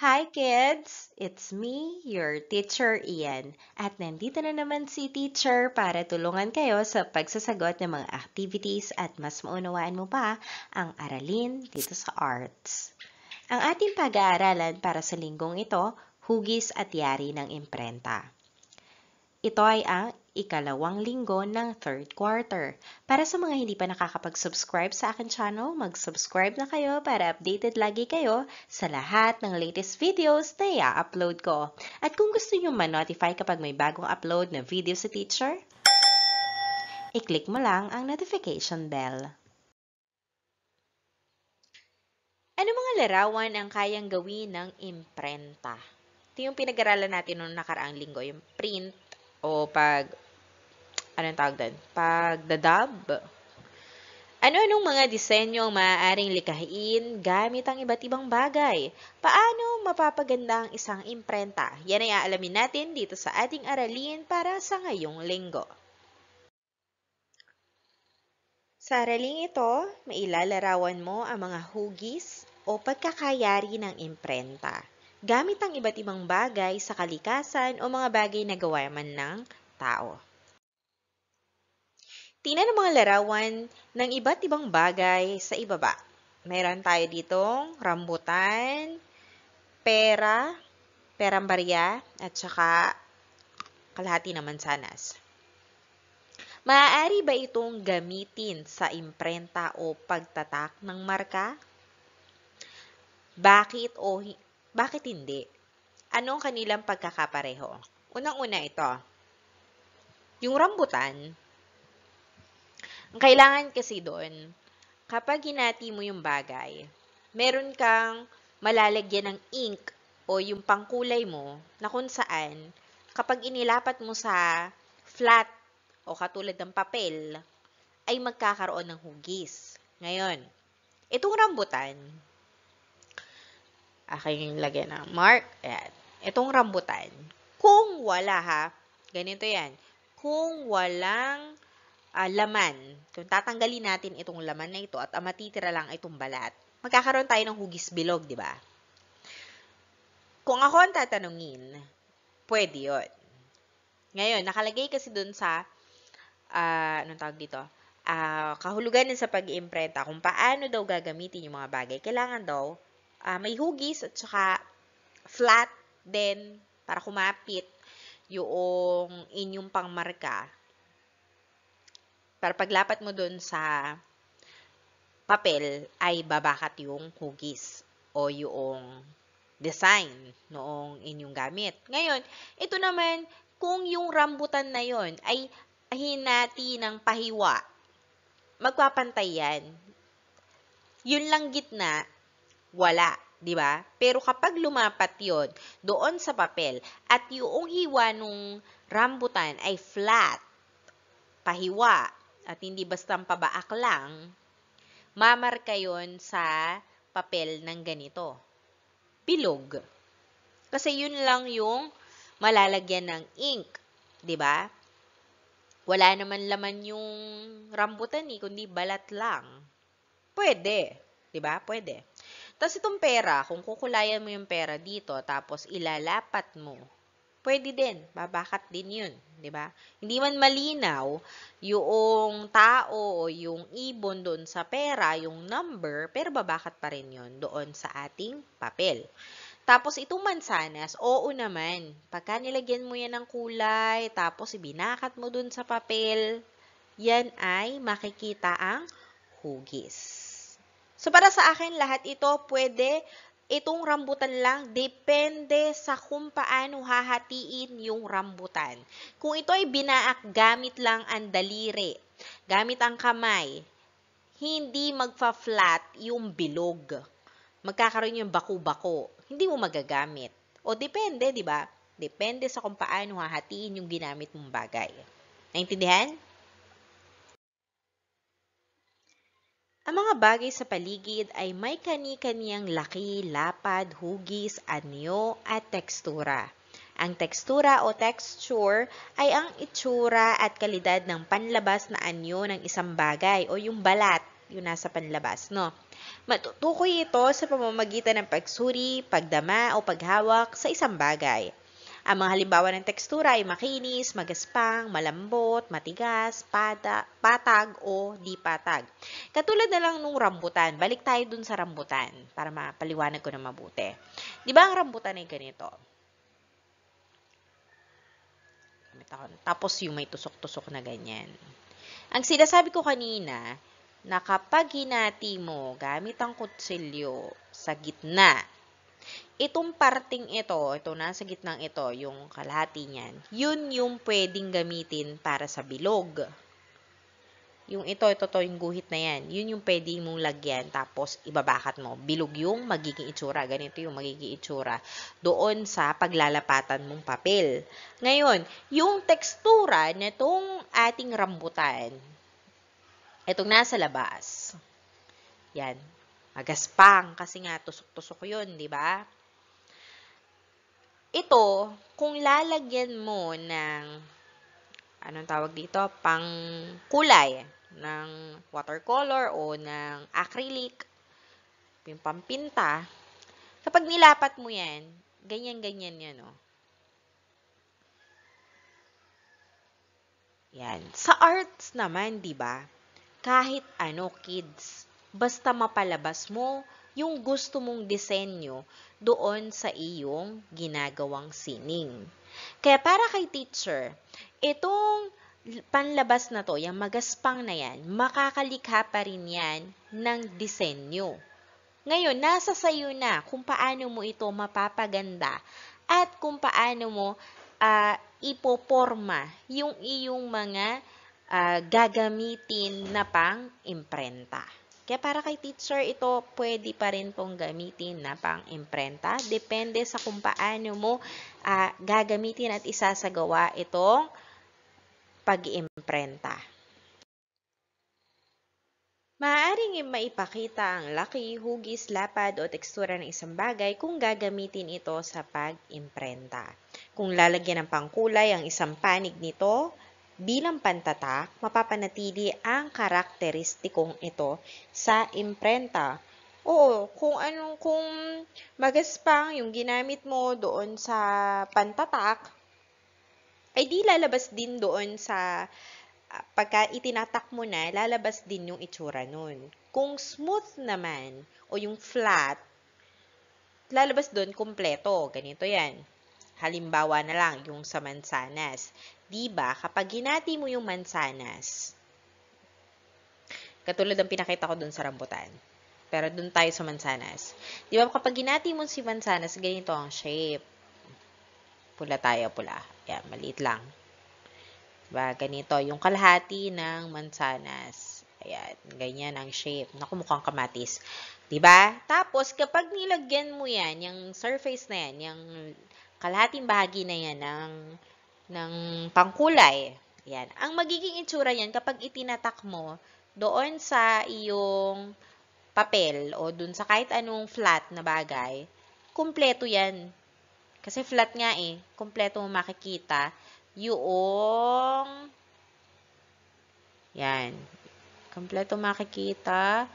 Hi kids! It's me, your teacher Ian. At nandito na naman si teacher para tulungan kayo sa pagsasagot ng mga activities at mas maunawaan mo pa ang aralin dito sa arts. Ang ating pag-aaralan para sa linggong ito, hugis at yari ng imprenta. Ito ay ang ikalawang linggo ng third quarter. Para sa mga hindi pa nakakapag-subscribe sa akin channel, mag-subscribe na kayo para updated lagi kayo sa lahat ng latest videos na i-upload ko. At kung gusto nyo ma-notify kapag may bagong upload na video sa teacher, i-click mo lang ang notification bell. Ano mga larawan ang kayang gawin ng imprenta? Ito yung pinag-aralan natin noong nakaraang linggo, yung print o pag, anong tawag doon? Pagdadab. Ano-anong mga disenyo ang maaaring likahin gamit ang iba't ibang bagay? Paano mapapaganda ang isang imprenta? Yan ay aalamin natin dito sa ating aralin para sa ngayong linggo. Sa araling ito, mailalarawan mo ang mga hugis o pagkakayari ng imprenta gamit ang iba't ibang bagay sa kalikasan o mga bagay na gawa man ng tao. Tingnan ang mga larawan ng iba't ibang bagay sa ibaba. Meron tayo ditong rambutan, pera, perang barya, at saka kalahati ng mansanas. Maaari ba itong gamitin sa imprenta o pagtatak ng marka? Bakit o bakit hindi? Anong kanilang pagkakapareho? Unang-una ito, yung rambutan, ang kailangan kasi doon, kapag hinati mo yung bagay, meron kang malalagyan ng ink o yung pangkulay mo na kung saan, kapag inilapat mo sa flat o katulad ng papel, ay magkakaroon ng hugis. Ngayon, itong rambutan, aking lagyan na mark. Ayan. Itong rambutan. Kung wala ha, ganito yan. Kung walang uh, laman, kung tatanggalin natin itong laman na ito at ang matitira lang itong balat, magkakaroon tayo ng hugis bilog, di ba? Kung ako ang tatanungin, pwede yun. Ngayon, nakalagay kasi dun sa, uh, anong tawag dito? Uh, kahulugan din sa pag-imprenta kung paano daw gagamitin yung mga bagay. Kailangan daw uh, may hugis at saka flat din para kumapit yung inyong pangmarka. Para paglapat mo dun sa papel ay babakat yung hugis o yung design noong inyong gamit. Ngayon, ito naman, kung yung rambutan na yon ay hinati ng pahiwa, magpapantay yan. Yun lang gitna wala. 'di ba? Pero kapag lumapat 'yon doon sa papel at yung hiwa nung rambutan ay flat, pahiwa at hindi basta pabaak lang, mamarka 'yon sa papel ng ganito. Bilog. Kasi 'yun lang yung malalagyan ng ink, 'di ba? Wala naman laman yung rambutan ni eh, kundi balat lang. Pwede, 'di ba? Pwede. Tapos itong pera, kung kukulayan mo yung pera dito, tapos ilalapat mo, pwede din, babakat din yun, di ba? Hindi man malinaw yung tao o yung ibon doon sa pera, yung number, pero babakat pa rin yun doon sa ating papel. Tapos itong mansanas, oo naman. Pagka nilagyan mo yan ng kulay, tapos ibinakat mo doon sa papel, yan ay makikita ang hugis. So, para sa akin, lahat ito pwede itong rambutan lang depende sa kung paano hahatiin yung rambutan. Kung ito ay binaak gamit lang ang daliri, gamit ang kamay, hindi magfa-flat yung bilog. Magkakaroon yung baku-bako. Hindi mo magagamit. O depende, di ba? Depende sa kung paano hahatiin yung ginamit mong bagay. Naintindihan? Ang mga bagay sa paligid ay may kani-kaniyang laki, lapad, hugis, anyo, at tekstura. Ang tekstura o texture ay ang itsura at kalidad ng panlabas na anyo ng isang bagay o yung balat, yung nasa panlabas, no? Matutukoy ito sa pamamagitan ng pagsuri, pagdama o paghawak sa isang bagay. Ang mga halimbawa ng tekstura ay makinis, magaspang, malambot, matigas, pata, patag o di patag. Katulad na lang nung rambutan. Balik tayo dun sa rambutan para mapaliwanag ko na mabuti. Di ba ang rambutan ay ganito? Tapos yung may tusok-tusok na ganyan. Ang sinasabi ko kanina, na kapag hinati mo gamit ang kutsilyo sa gitna Itong parting ito, ito nasa gitnang ito, yung kalahati niyan, yun yung pwedeng gamitin para sa bilog. Yung ito, ito to, yung guhit na yan, yun yung pwede mong lagyan, tapos ibabakat mo. Bilog yung magiging itsura. Ganito yung magiging itsura doon sa paglalapatan mong papel. Ngayon, yung tekstura nitong ating rambutan, itong nasa labas, yan, Agaspang, kasi nga tusok-tusok yun, di ba? Ito, kung lalagyan mo ng, anong tawag dito, pang kulay ng watercolor o ng acrylic, yung pampinta, kapag nilapat mo yan, ganyan-ganyan yan, oh. Yan. Sa arts naman, 'di ba? Kahit ano, kids, basta mapalabas mo yung gusto mong disenyo doon sa iyong ginagawang sining. Kaya para kay teacher, itong panlabas na to, yung magaspang na yan, makakalikha pa rin yan ng disenyo. Ngayon, nasa sayo na kung paano mo ito mapapaganda at kung paano mo uh, ipoporma yung iyong mga uh, gagamitin na pang-imprenta. Kaya para kay teacher, ito pwede pa rin pong gamitin na pang-imprenta. Depende sa kung paano mo uh, gagamitin at isasagawa itong pag-imprenta. Maaaring maipakita ang laki, hugis, lapad o tekstura ng isang bagay kung gagamitin ito sa pag-imprenta. Kung lalagyan ng pangkulay ang isang panig nito, Bilang pantatak, mapapanatili ang karakteristikong ito sa imprenta. Oo, kung anong kung magaspang yung ginamit mo doon sa pantatak, ay di lalabas din doon sa ah, pagka itinatak mo na, lalabas din yung itsura nun. Kung smooth naman, o yung flat, lalabas doon kompleto. Ganito yan. Halimbawa na lang yung sa mansanas. 'Di ba? Kapag hinati mo yung mansanas, katulad ng pinakita ko dun sa rambutan. Pero dun tayo sa mansanas. 'Di ba kapag hinati mo si mansanas, ganito ang shape. Pula tayo, pula. Yan, maliit lang. Diba? Ganito yung kalahati ng mansanas. Ayan, ganyan ang shape. Naku, mukhang kamatis. 'di ba? Tapos kapag nilagyan mo 'yan, yung surface na 'yan, yung kalahating bahagi na yan ng, ng pangkulay. Yan. Ang magiging itsura yan kapag itinatak mo doon sa iyong papel o doon sa kahit anong flat na bagay, kumpleto yan. Kasi flat nga eh, kumpleto mo makikita yung yan. Kompleto makikita.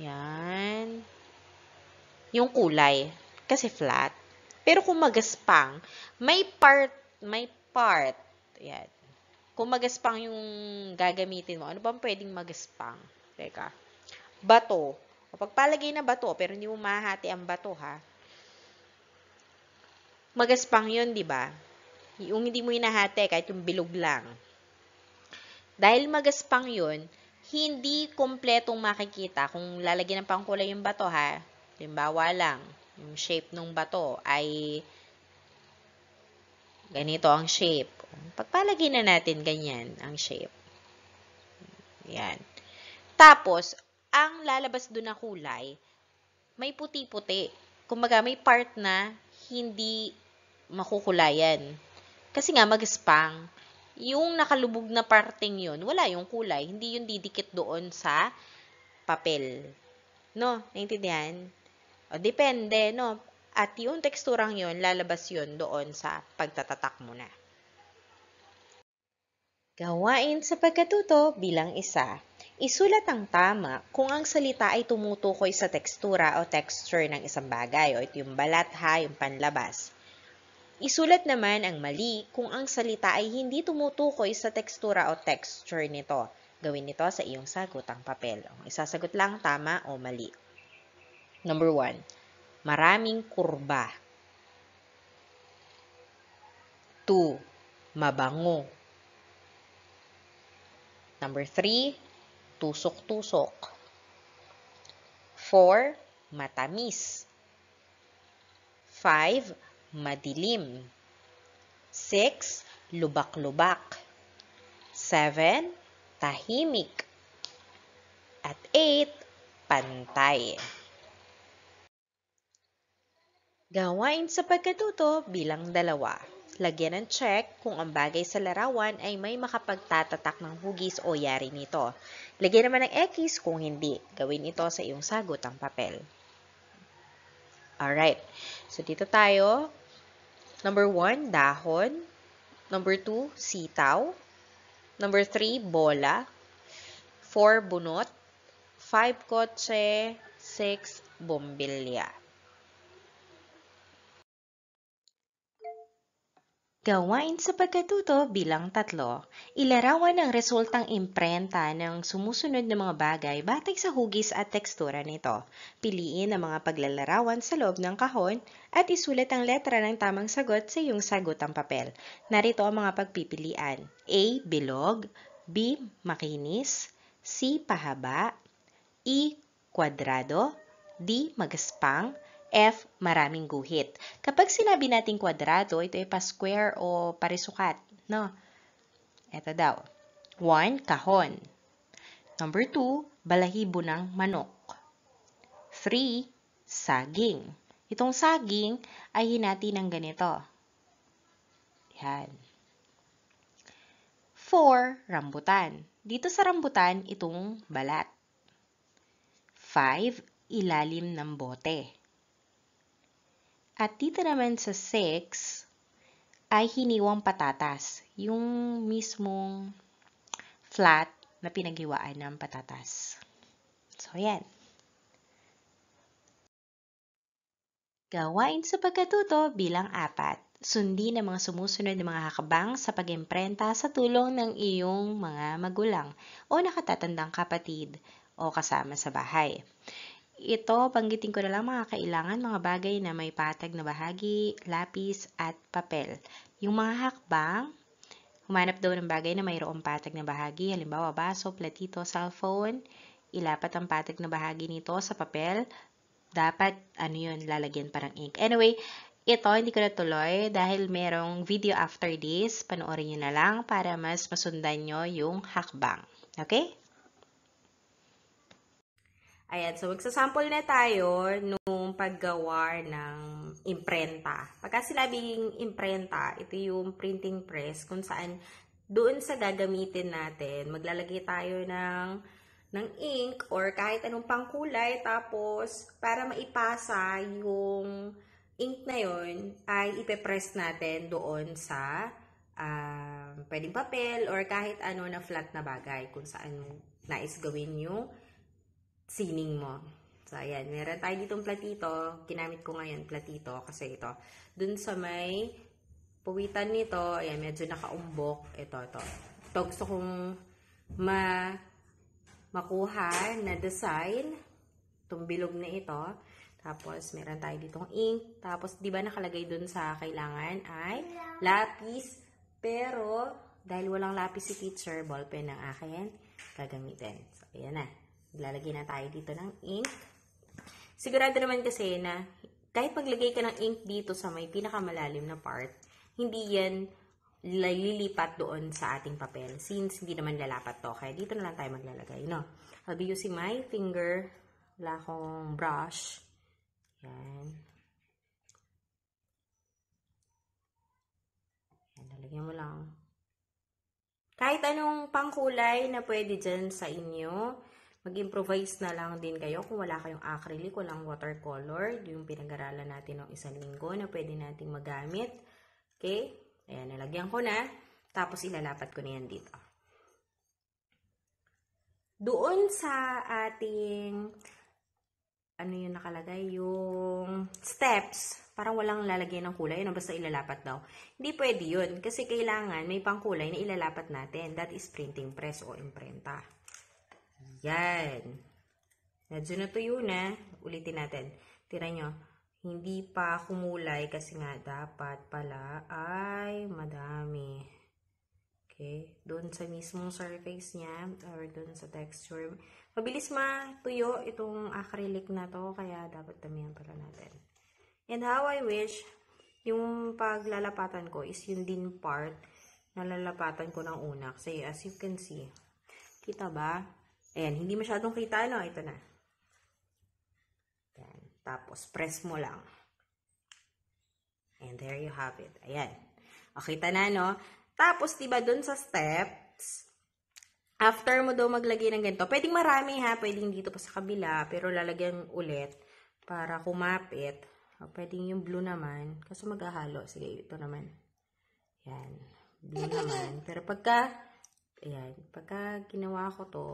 Yan. Yung kulay. Kasi flat. Pero kung magaspang, may part, may part, yan. Kung magaspang yung gagamitin mo, ano bang pwedeng magaspang? Teka, bato. O pagpalagay na bato, pero hindi mo mahati ang bato, ha? Magaspang yun, di ba? Yung hindi mo hinahati, kahit yung bilog lang. Dahil magaspang yun, hindi kompletong makikita kung lalagyan ng pangkulay yung bato, ha? Limbawa lang yung shape ng bato ay ganito ang shape. Pagpalagay na natin ganyan ang shape. Yan. Tapos, ang lalabas doon na kulay, may puti-puti. Kumbaga, may part na hindi makukulayan. Kasi nga, mag-spang. Yung nakalubog na parting yon wala yung kulay. Hindi yung didikit doon sa papel. No? Naintindihan? O, depende, no? At yung teksturang yon lalabas yon doon sa pagtatatak mo na. Gawain sa pagkatuto bilang isa. Isulat ang tama kung ang salita ay tumutukoy sa tekstura o texture ng isang bagay, o ito yung balat ha, yung panlabas. Isulat naman ang mali kung ang salita ay hindi tumutukoy sa tekstura o texture nito. Gawin nito sa iyong sagotang papel. Isasagot lang tama o mali. Number one, maraming kurba. Two, mabango. Number three, tusok-tusok. Four, matamis. Five, madilim. Six, lubak-lubak. Seven, tahimik. At eight, pantay. Gawain sa pagkatuto bilang dalawa. Lagyan ng check kung ang bagay sa larawan ay may makapagtatatak ng hugis o yari nito. Lagyan naman ng X kung hindi. Gawin ito sa iyong sagot ang papel. Alright. So, dito tayo. Number 1, dahon. Number 2, sitaw. Number 3, bola. 4, bunot. 5, kotse. 6, bombilya. Gawain sa pagkatuto bilang tatlo. Ilarawan ang resultang imprenta ng sumusunod na mga bagay batay sa hugis at tekstura nito. Piliin ang mga paglalarawan sa loob ng kahon at isulat ang letra ng tamang sagot sa iyong sagotang papel. Narito ang mga pagpipilian. A. Bilog B. Makinis C. Pahaba E. Kwadrado D. Magaspang F, maraming guhit. Kapag sinabi natin kwadrado, ito ay pa-square o parisukat, no? Ito daw. 1, kahon. Number 2, balahibo ng manok. 3, saging. Itong saging ay hinati ng ganito. Yan. 4, rambutan. Dito sa rambutan, itong balat. 5, ilalim ng bote. At dito naman sa 6, ay hiniwang patatas. Yung mismong flat na pinaghiwaan ng patatas. So, yan. Gawain sa pagkatuto bilang apat. Sundin ang mga sumusunod ng mga hakbang sa pag-imprenta sa tulong ng iyong mga magulang o nakatatandang kapatid o kasama sa bahay. Ito, banggitin ko na lang mga kailangan, mga bagay na may patag na bahagi, lapis, at papel. Yung mga hakbang, humanap daw ng bagay na mayroong patag na bahagi, halimbawa baso, platito, cellphone, ilapat ang patag na bahagi nito sa papel, dapat, ano yun, lalagyan parang ink. Anyway, ito, hindi ko natuloy dahil merong video after this. Panoorin nyo na lang para mas masundan nyo yung hakbang. Okay? Ayan, so magsasample na tayo nung paggawa ng imprenta. Pagka sinabing imprenta, ito yung printing press kung saan doon sa gagamitin natin, maglalagay tayo ng, ng ink or kahit anong pangkulay tapos para maipasa yung ink na yon ay ipepress natin doon sa um, pwedeng papel or kahit ano na flat na bagay kung saan nais gawin yung sining mo. So, ayan. Meron tayo ditong platito. Kinamit ko ngayon platito kasi ito. Dun sa may puwitan nito, ayan, medyo nakaumbok. Ito, ito. Ito gusto kong ma makuha na design. Itong bilog na ito. Tapos, meron tayo ditong ink. Tapos, di ba nakalagay dun sa kailangan ay lapis. Pero, dahil walang lapis si teacher, ballpen ang akin, gagamitin. So, ayan na. Lalagay na tayo dito ng ink. Sigurado naman kasi na kahit maglagay ka ng ink dito sa may pinakamalalim na part, hindi yan lilipat doon sa ating papel since hindi naman lalapat to. Kaya dito na lang tayo maglalagay, no? I'll be using my finger. Wala akong brush. Yan. Yan, lalagyan mo lang. Kahit anong pangkulay na pwede dyan sa inyo, Mag-improvise na lang din kayo kung wala kayong acrylic, walang watercolor, yung pinag-aralan natin ng isang linggo na pwede nating magamit. Okay? Ayan, nalagyan ko na. Tapos ilalapat ko na yan dito. Doon sa ating ano yung nakalagay, yung steps, parang walang lalagyan ng kulay, no? basta ilalapat daw. Hindi pwede yun, kasi kailangan may pangkulay na ilalapat natin. That is printing press o imprenta. Yan. Medyo natuyo na. Ulitin natin. Tira nyo. Hindi pa kumulay kasi nga dapat pala ay madami. Okay. Doon sa mismong surface niya or doon sa texture. Mabilis matuyo itong acrylic na to kaya dapat damihan pala natin. And how I wish yung paglalapatan ko is yung din part na lalapatan ko ng una. Kasi as you can see, kita ba? Ayan, hindi masyadong kita, ano? Ito na. Ayan. Tapos, press mo lang. And there you have it. Ayan. Okay, na, no? Tapos, diba, dun sa steps, after mo daw maglagay ng ganito, pwedeng marami, ha? Pwedeng dito pa sa kabila, pero lalagyan ulit para kumapit. O, pwedeng yung blue naman. Kaso maghahalo. Sige, ito naman. Ayan. Blue naman. Pero pagka, ayan, pagka ginawa ko to,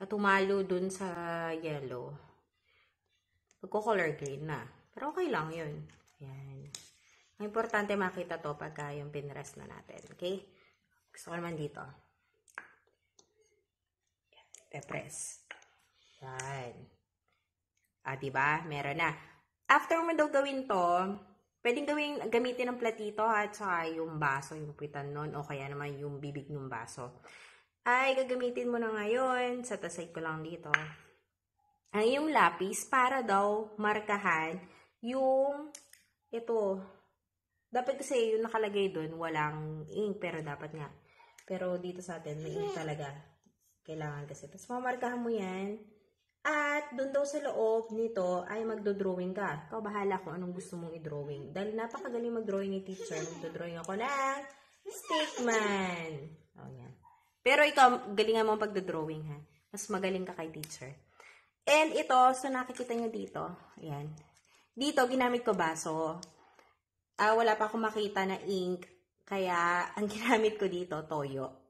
na tumalo dun sa yellow. Magko-color green na. Pero okay lang yun. Ayan. Ang importante makita to pagka yung pinrest na natin. Okay? Gusto ko naman dito. Pepress. Yan. Ah, diba? Meron na. After mo daw gawin to, pwedeng gawin, gamitin ng platito at saka yung baso, yung pitan nun, o kaya naman yung bibig ng baso ay gagamitin mo na ngayon, sa tasay ko lang dito, ang iyong lapis para daw markahan yung ito. Dapat kasi yung nakalagay doon, walang ink, pero dapat nga. Pero dito sa atin, may ink talaga. Kailangan kasi. Tapos mamarkahan mo yan. At doon daw sa loob nito ay magdo-drawing ka. Ikaw bahala kung anong gusto mong i-drawing. Dahil napakagaling mag-drawing ni teacher. Magdo-drawing ako ng stickman. O, yan. Pero ikaw, galingan mo ang pagdodrawing ha. Mas magaling ka kay teacher. And ito, so nakikita nyo dito. Ayan. Dito, ginamit ko baso. Ah, wala pa akong makita na ink. Kaya, ang ginamit ko dito, toyo.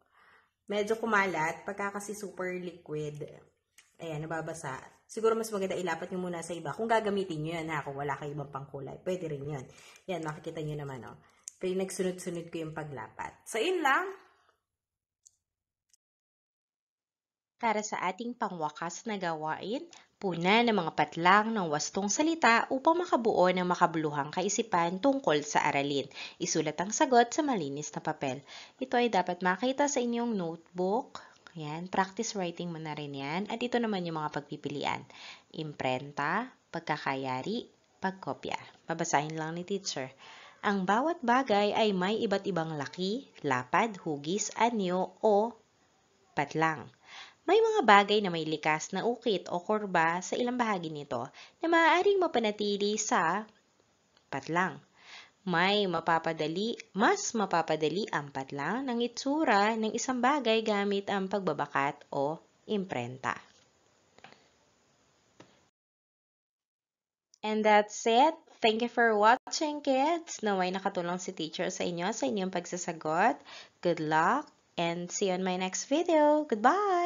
Medyo kumalat, pagka kasi super liquid. Ayan, nababasa. Siguro mas maganda ilapat nyo muna sa iba. Kung gagamitin nyo yan ha, kung wala kayo ibang pangkulay, pwede rin yun. Yan, makikita nyo naman o. Oh. Pero nagsunod-sunod ko yung paglapat. So, yun lang. para sa ating pangwakas na gawain, puna ng mga patlang ng wastong salita upang makabuo ng makabuluhang kaisipan tungkol sa aralin. Isulat ang sagot sa malinis na papel. Ito ay dapat makita sa inyong notebook. Yan, practice writing mo na rin yan. At ito naman yung mga pagpipilian. Imprenta, pagkakayari, pagkopya. Babasahin lang ni teacher. Ang bawat bagay ay may iba't ibang laki, lapad, hugis, anyo o patlang. May mga bagay na may likas na ukit o kurba sa ilang bahagi nito na maaaring mapanatili sa patlang. May mapapadali, mas mapapadali ang patlang ng itsura ng isang bagay gamit ang pagbabakat o imprenta. And that's it. Thank you for watching, kids. Naway nakatulong si teacher sa inyo sa inyong pagsasagot. Good luck and see you on my next video. Goodbye!